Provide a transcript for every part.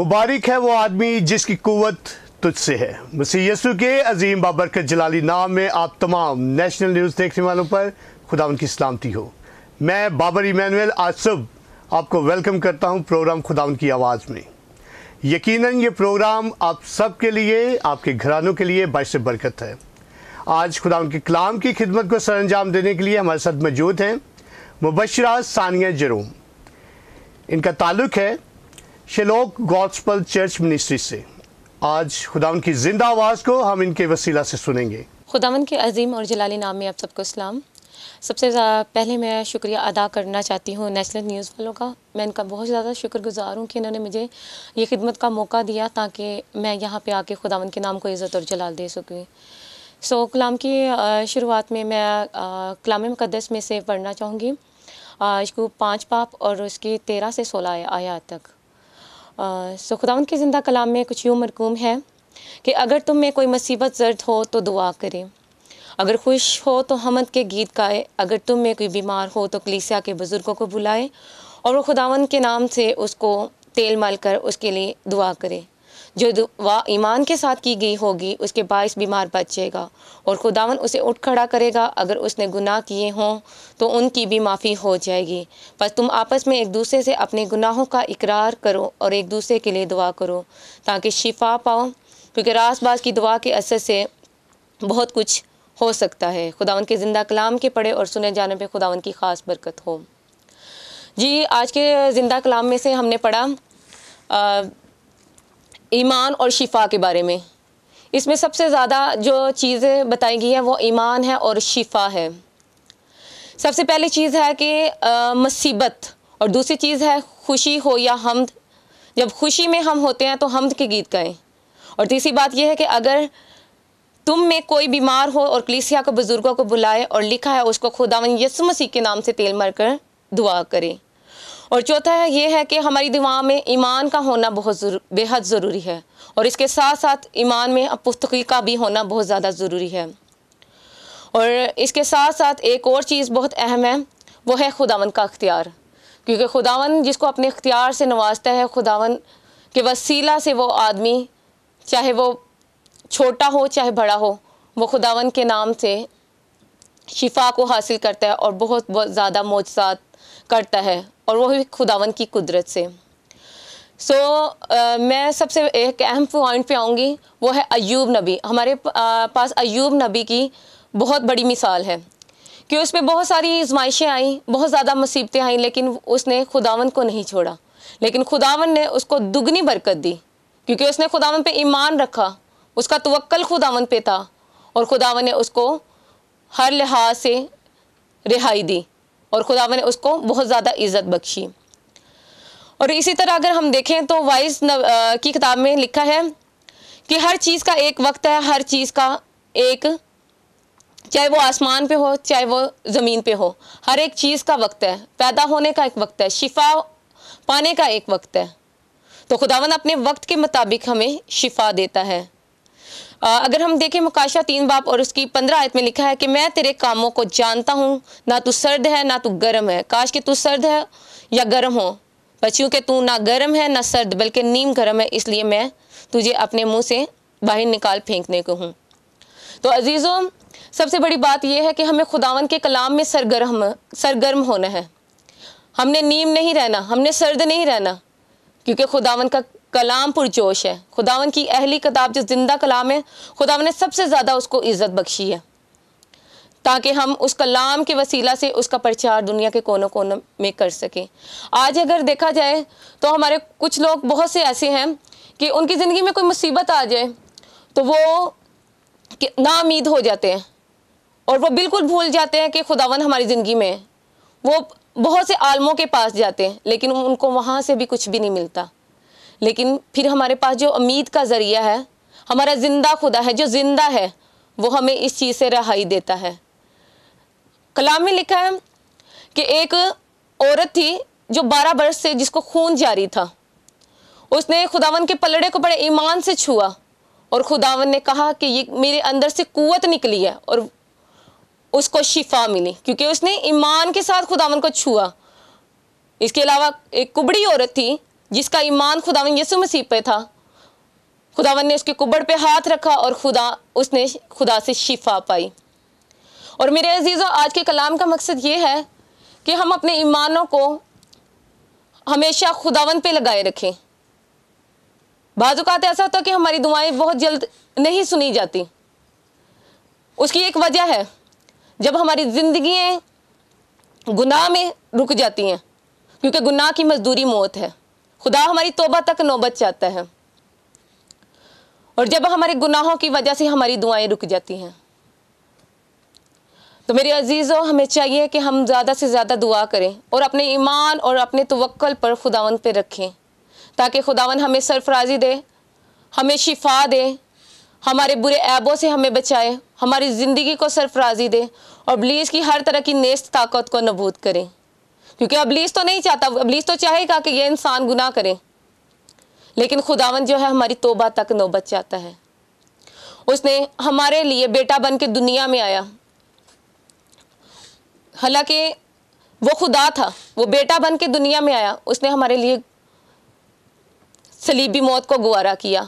मुबारक है वो आदमी जिसकी कुत तुझसे है मसी यसु के अजीम बाबरकत जलाली नाम में आप तमाम नेशनल न्यूज़ देखने वालों पर खुदा उनकी सलामती हो मैं बाबर इमानुएल आज सुबह आपको वेलकम करता हूँ प्रोग्राम खुदा उनकी आवाज़ में यकीनन ये प्रोग्राम आप सब के लिए आपके घरानों के लिए बाश बरकत है आज खुदा उनके कलाम की खिदमत को सर अंजाम देने के लिए हमारे साथ मौजूद हैं मुबशरा सानिया जरूम इनका ताल्लुक़ है शेलोक गॉस्पल चर्च मिनिस्ट्री से आज खुदा की जिंदा आवाज़ को हम इनके वसीला से सुनेंगे खुदावन के अजीम और जलाली नाम में आप सबको सलाम सबसे पहले मैं शुक्रिया अदा करना चाहती हूँ नेशनल न्यूज़ वालों का मैं इनका बहुत ज़्यादा शुक्रगुजार हूँ कि इन्होंने मुझे ये खिदमत का मौका दिया ताकि मैं यहाँ पे आके खुदावन के नाम को इज़्ज़त और जलाल दे सकूँ सो so, कलाम की शुरुआत में मैं कलाम मुकदस में से पढ़ना चाहूँगी इसको पाँच पाप और उसकी तेरह से सोलह आया तक सो खुदा के ज़िंदा कलाम में कुछ यूँ मरकूम है कि अगर तुम में कोई मुसीबत जर्द हो तो दुआ करें अगर खुश हो तो हमद के गीत गाए अगर तुम में कोई बीमार हो तो कलीसिया के बुज़ुर्गों को बुलाए और वो खुदावन के नाम से उसको तेल मल कर उसके लिए दुआ करे जो दुआ ईमान के साथ की गई होगी उसके बायस बीमार बचेगा और खुदावन उसे उठ खड़ा करेगा अगर उसने गुनाह किए हों तो उनकी भी माफ़ी हो जाएगी बस तुम आपस में एक दूसरे से अपने गुनाहों का इकरार करो और एक दूसरे के लिए दुआ करो ताकि शिफा पाओ क्योंकि रास बास की दुआ के असर से बहुत कुछ हो सकता है खुदावन के ज़िंदा कलाम के पढ़े और सुने जाने पर खुदावन की ख़ास बरकत हो जी आज के ज़िंदा कलाम में से हमने पढ़ा ईमान और शिफा के बारे में इसमें सबसे ज़्यादा जो चीज़ें बताई गई हैं वो ईमान है और शिफा है सबसे पहली चीज़ है कि मुसीबत और दूसरी चीज़ है खुशी हो या हमद जब खुशी में हम होते हैं तो हमद के गीत गाएं और तीसरी बात यह है कि अगर तुम में कोई बीमार हो और कलीसिया को बुज़ुर्गों को बुलाए और लिखा है उसको खुदावन यसु मसीह के नाम से तेल मर कर दुआ करें और चौथा है ये है कि हमारी दिमाग में ईमान का होना बहुत बेहद ज़रूरी है और इसके साथ साथ ईमान में पुस्तकी का भी होना बहुत ज़्यादा ज़रूरी है और इसके साथ साथ एक और चीज़ बहुत अहम है वो है खुदावन का अख्तियार क्योंकि खुदावन जिसको अपने अख्तियार से नवाजता है खुदावन के वसीला से वो आदमी चाहे वो छोटा हो चाहे बड़ा हो वो खुदावन के नाम से शिफा को हासिल करता है और बहुत बहुत ज़्यादा मोजात करता है और वो भी खुदावन की कुदरत से सो so, uh, मैं सबसे एक अहम पॉइंट पे आऊँगी वो है अयूब नबी हमारे पास अयूब नबी की बहुत बड़ी मिसाल है कि उस पर बहुत सारी आजमाइशें आईं बहुत ज़्यादा मुसीबतें आईं लेकिन उसने खुदावन को नहीं छोड़ा लेकिन खुदावन ने उसको दुगनी बरकत दी क्योंकि उसने खुदावन पे ईमान रखा उसका तवक्ल खुदावन पे था और खुदावन ने उसको हर लिहाज से रिहाई दी और खुदावन ने उसको बहुत ज़्यादा इज़्ज़त बख्शी और इसी तरह अगर हम देखें तो वाइस की किताब में लिखा है कि हर चीज़ का एक वक्त है हर चीज़ का एक चाहे वो आसमान पे हो चाहे वो ज़मीन पे हो हर एक चीज़ का वक्त है पैदा होने का एक वक्त है शिफा पाने का एक वक्त है तो खुदावन अपने वक्त के मुताबिक हमें शिफा देता है अगर हम देखें मुकाशा तीन बाप और उसकी पंद्रह आयत में लिखा है कि मैं तेरे कामों को जानता हूँ ना तू सर्द है ना तू गर्म है काश कि तू सर्द है या गर्म हो पर चूँकि तू ना गर्म है ना सर्द बल्कि नीम गर्म है इसलिए मैं तुझे अपने मुँह से बाहर निकाल फेंकने को हूँ तो अजीज़ों सबसे बड़ी बात यह है कि हमें खुदावन के कलाम में सरगर्म सरगर्म होना है हमने नीम नहीं रहना हमने सर्द नहीं रहना क्योंकि खुदावन का कलाम पुरजोश है खुदावन की अहली किताब जो ज़िंदा कलाम है खुदावन ने सबसे ज़्यादा उसको इज़्ज़त बख्शी है ताकि हम उस कलाम के वसीला से उसका प्रचार दुनिया के कोनों कोनों में कर सकें आज अगर देखा जाए तो हमारे कुछ लोग बहुत से ऐसे हैं कि उनकी ज़िंदगी में कोई मुसीबत आ जाए तो वो नाउमीद हो जाते हैं और वो बिल्कुल भूल जाते हैं कि खुदावन हमारी ज़िंदगी में है वो बहुत से आलमों के पास जाते हैं लेकिन उनको वहाँ से भी कुछ भी नहीं मिलता लेकिन फिर हमारे पास जो उम्मीद का ज़रिया है हमारा ज़िंदा खुदा है जो ज़िंदा है वो हमें इस चीज़ से रहाई देता है कलाम में लिखा है कि एक औरत थी जो बारह बरस से जिसको खून जारी था उसने खुदावन के पलड़े को बड़े ईमान से छुआ और खुदावन ने कहा कि ये मेरे अंदर से कुत निकली है और उसको शिफा मिली क्योंकि उसने ईमान के साथ खुदावन को छुआ इसके अलावा एक कुबड़ी औरत थी जिसका ईमान खुदावन यसु मसीह पे था खुदावन ने उसके कुबड़ पे हाथ रखा और खुदा उसने खुदा से शिफा पाई और मेरे अजीज़ों आज के कलाम का मकसद ये है कि हम अपने ईमानों को हमेशा खुदावन पे लगाए रखें बाज़ात ऐसा होता कि हमारी दुआएं बहुत जल्द नहीं सुनी जाती उसकी एक वजह है जब हमारी ज़िंदगी गुनाह में रुक जाती हैं क्योंकि गुनाह की मजदूरी मौत है खुदा हमारी तोबा तक नौबत चाहता है और जब हमारे गुनाहों की वजह से हमारी दुआएं रुक जाती हैं तो मेरे अजीज़ों हमें चाहिए कि हम ज़्यादा से ज़्यादा दुआ करें और अपने ईमान और अपने तवक्ल पर खुदावन पर रखें ताकि खुदावन हमें सरफराजी दे हमें शिफा दे हमारे बुरे ऐबों से हमें बचाए हमारी ज़िंदगी को सरफराजी दे और ब्लीज की हर तरह की नेस्त ताकत को नबूद करें क्योंकि अबलीस तो नहीं चाहता अबलीस तो चाहेगा कि ये इंसान गुनाह करे लेकिन खुदावन जो है हमारी तोबा तक नौबत चाहता है उसने हमारे लिए बेटा बन के दुनिया में आया हालांकि वो खुदा था वो बेटा बन के दुनिया में आया उसने हमारे लिए सलीबी मौत को गुवारा किया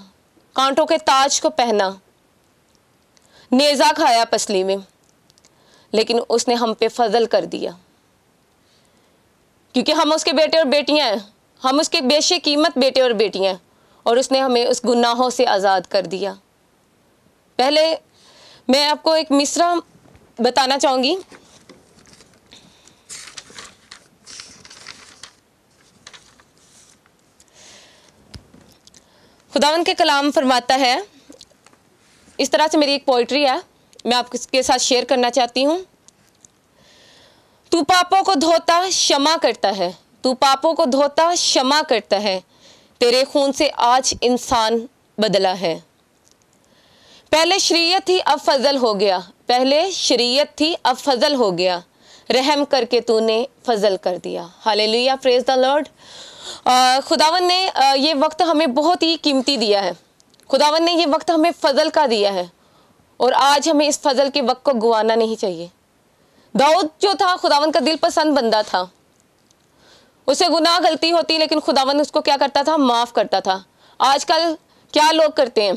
कांटों के ताज को पहना नेज़ा खाया पसली में लेकिन उसने हम पे फजल कर दिया क्योंकि हम उसके बेटे और बेटियाँ हैं हम उसके बेशे कीमत बेटे और बेटियाँ हैं और उसने हमें उस गुनाहों से आज़ाद कर दिया पहले मैं आपको एक मिसरा बताना चाहूँगी खुदावन के कलाम फरमाता है इस तरह से मेरी एक पोइट्री है मैं आपके साथ शेयर करना चाहती हूँ तू पापों को धोता क्षमा करता है तू पापों को धोता क्षमा करता है तेरे खून से आज इंसान बदला है पहले शरीयत थी अब फजल हो गया पहले शरीयत थी अब फजल हो गया रहम करके तूने फजल कर दिया हाले लुया प्रेज द लॉर्ड खुदावन ने ये वक्त हमें बहुत ही कीमती दिया है खुदावन ने ये वक्त हमें फजल का दिया है और आज हमें इस फजल के वक्त को गुवाना नहीं चाहिए दाऊद जो था खुदावन का दिल पसंद बंदा था उसे गुनाह गलती होती लेकिन खुदावन उसको क्या करता था माफ़ करता था आजकल क्या लोग करते हैं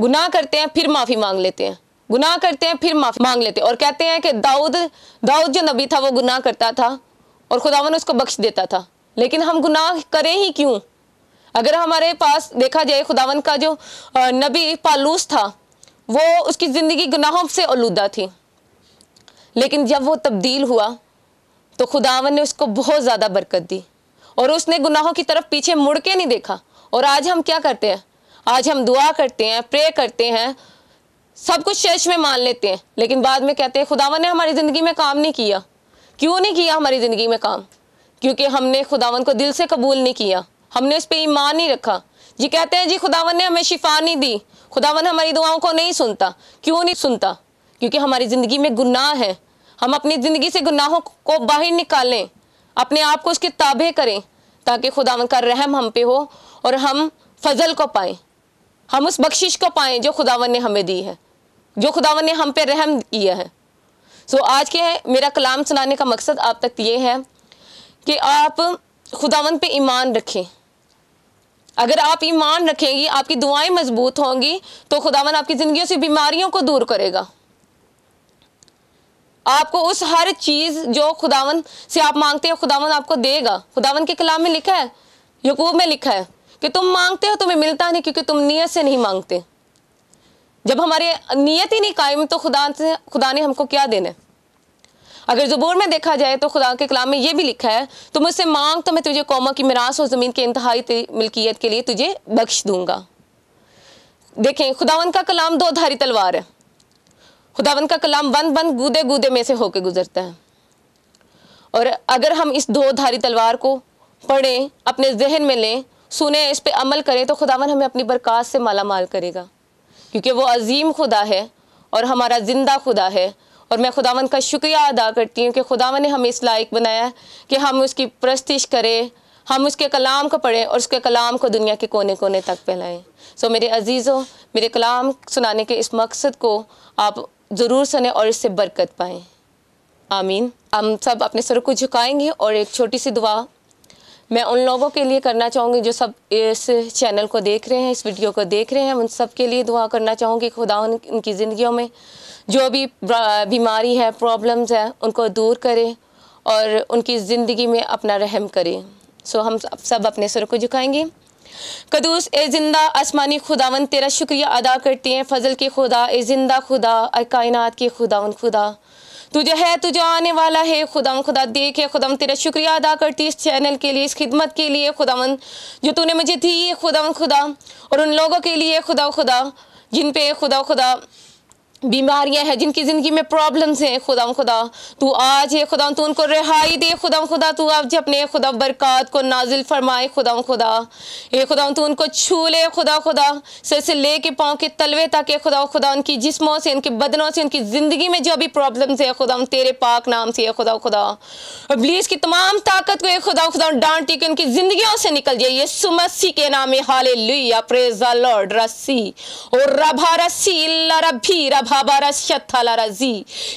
गुनाह करते हैं फिर माफ़ी मांग लेते हैं गुनाह करते हैं फिर माफ़ी मांग लेते हैं और कहते हैं कि दाऊद दाऊद जो नबी था वो गुनाह करता था और खुदावन उसको बख्श देता था लेकिन हम गुनाह करें ही क्यों अगर हमारे पास देखा जाए खुदावन का जो नबी पालूस था वो उसकी ज़िंदगी गुनाहों से आलूदा थी लेकिन जब वो तब्दील हुआ तो खुदावन ने उसको बहुत ज़्यादा बरकत दी और उसने गुनाहों की तरफ पीछे मुड़ के नहीं देखा और आज हम क्या करते हैं आज हम दुआ करते हैं प्रे करते हैं सब कुछ चर्च में मान लेते हैं लेकिन बाद में कहते हैं खुदावन ने हमारी ज़िंदगी में काम नहीं किया क्यों नहीं किया हमारी ज़िंदगी में काम क्योंकि हमने खुदावन को दिल से कबूल नहीं किया हमने उस पर ईमान नहीं रखा जी कहते हैं जी खुदावन ने हमें शिफा नहीं दी खुदावन हमारी दुआओं को नहीं सुनता क्यों नहीं सुनता क्योंकि हमारी ज़िंदगी में गुनाह है हम अपनी ज़िंदगी से गुनाहों को बाहर निकालें अपने आप को उसके ताबे करें ताकि खुदावन का रहम हम पे हो और हम फजल को पाएँ हम उस बख्शिश को पाएं जो खुदावन ने हमें दी है जो खुदावन ने हम पे रहम किया है सो so, आज के मेरा कलाम सुनाने का मकसद आप तक ये है कि आप खुदावन पे ईमान रखें अगर आप ईमान रखेंगी आपकी दुआएं मजबूत होंगी तो खुदावन आपकी ज़िंदगी से बीमारियों को दूर करेगा आपको उस हर चीज जो खुदावन से आप मांगते हो खुदावन आपको देगा खुदावन के कलाम में लिखा है यकूब में लिखा है कि तुम मांगते हो तुम्हें मिलता नहीं क्योंकि तुम नीयत से नहीं मांगते जब हमारे नीयत ही नहीं कायम तो खुदा से खुदा ने हमको क्या देना है अगर जबूर में देखा जाए तो खुदा के कलाम में ये भी लिखा है तुम उससे मांग तो मैं तुझे कौमों की मिरास और ज़मीन के इंतहाई मिल्कियत के लिए तुझे बख्श दूंगा देखें खुदावन का कलाम दो धारी तलवार है खुदावन का कलाम बंद बंद गूदे गूदे में से होके गुजरता है और अगर हम इस दो धारी तलवार को पढ़ें अपने जहन में लें सुने इस पर अमल करें तो खुदावन हमें अपनी बरकत से माला माल करेगा क्योंकि वो अजीम खुदा है और हमारा ज़िंदा खुदा है और मैं खुदावन का शुक्रिया अदा करती हूँ कि खुदावन ने हमें इस लायक बनाया कि हम उसकी प्रस्तिश करें हम उसके कलाम को पढ़ें और उसके कलाम को दुनिया के कोने कोने तक फैलाएँ सो मेरे अजीज़ों मेरे कलाम सुनाने के इस मकसद को आप ज़रूर सुने और इससे बरकत पाएँ आमीन हम सब अपने सर को झुकाएंगे और एक छोटी सी दुआ मैं उन लोगों के लिए करना चाहूँगी जो सब इस चैनल को देख रहे हैं इस वीडियो को देख रहे हैं उन सब के लिए दुआ करना चाहूँगी खुदा उन, उनकी ज़िंदगियों में जो भी बीमारी है प्रॉब्लम्स हैं उनको दूर करें और उनकी ज़िंदगी में अपना रहम करें सो हम सब अपने सर को झुकाएंगे कदूस ए जिंदा आसमानी खुदावन तेरा शुक्रिया अदा करती हैं फजल के खुदा ए जिंदा खुदा ए कायनात के खुदा उन खुदा तुझे है तुझे आने वाला है खुदाम खुदा है खुदाम तेरा शुक्रिया अदा करती इस चैनल के लिए इस खिदमत के लिए खुदावन जो तूने मुझे दी है खुदाम खुदा और उन लोगों के लिए खुदा खुदा जिन पे खुदा खुदा बीमारियां हैं जिनकी ज़िंदगी में प्रॉब्लम्स हैं खुदा खुदा तू आज ये खुदा तू उनको रिहाई दे खुदा खुदा तू आज अपने खुदा बरकत को नाजिल फरमाए खुदा खुदा ये खुदा तू उनको छू ले खुदा खुदा सर से ले के पाँव के तलवे तक ये खुदा खुदा उनकी जिस्मों से उनके बदनों से उनकी ज़िंदगी में जो भी प्रॉब्लम्स है खुदा तेरे पाक नाम से ये खुदा खुदा ब्लीज की तमाम ताकत को ये खुदा खुदा डांटी के उनकी जिंदगी से निकल जाए ये सुमसी के नाम हाल लुया प्रेजा लॉर्ड रस्सी और रभा रस्सी रभी रभा भाबारा शतालारा जी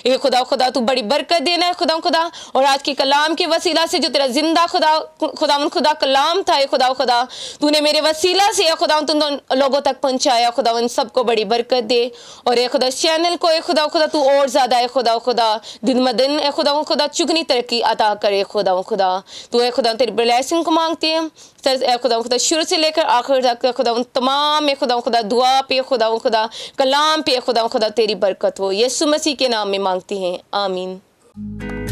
ये खुदा खुदा तू बड़ी बरकत देना है खुदा खुदा और आज के कलाम के वसीला से जो तेरा जिंदा खुदा खुदा खुदा कलाम था ये खुदा खुदा तूने मेरे वसीला से या खुदा तुम लोगों तक पहुँचाया खुदा उन सबको बड़ी बरकत दे और ये खुदा चैनल को ए खुदा खुदा तू और ज़्यादा है खुदा खुदा दिन ब दिन ए खुदा खुदा चुगनी तरक्की अदा करे खुदा खुदा तू ए खुदा तेरी ब्लैसिंग को मांगते हैं सर ए खुदा खुदा शुरू से लेकर आखिर तक खुदा तमाम ए खुदा खुदा दुआ पे खुदा खुदा कलाम पे खुदा खुदा तेरी बरकत हो यीशु मसीह के नाम में मांगती हैं आमीन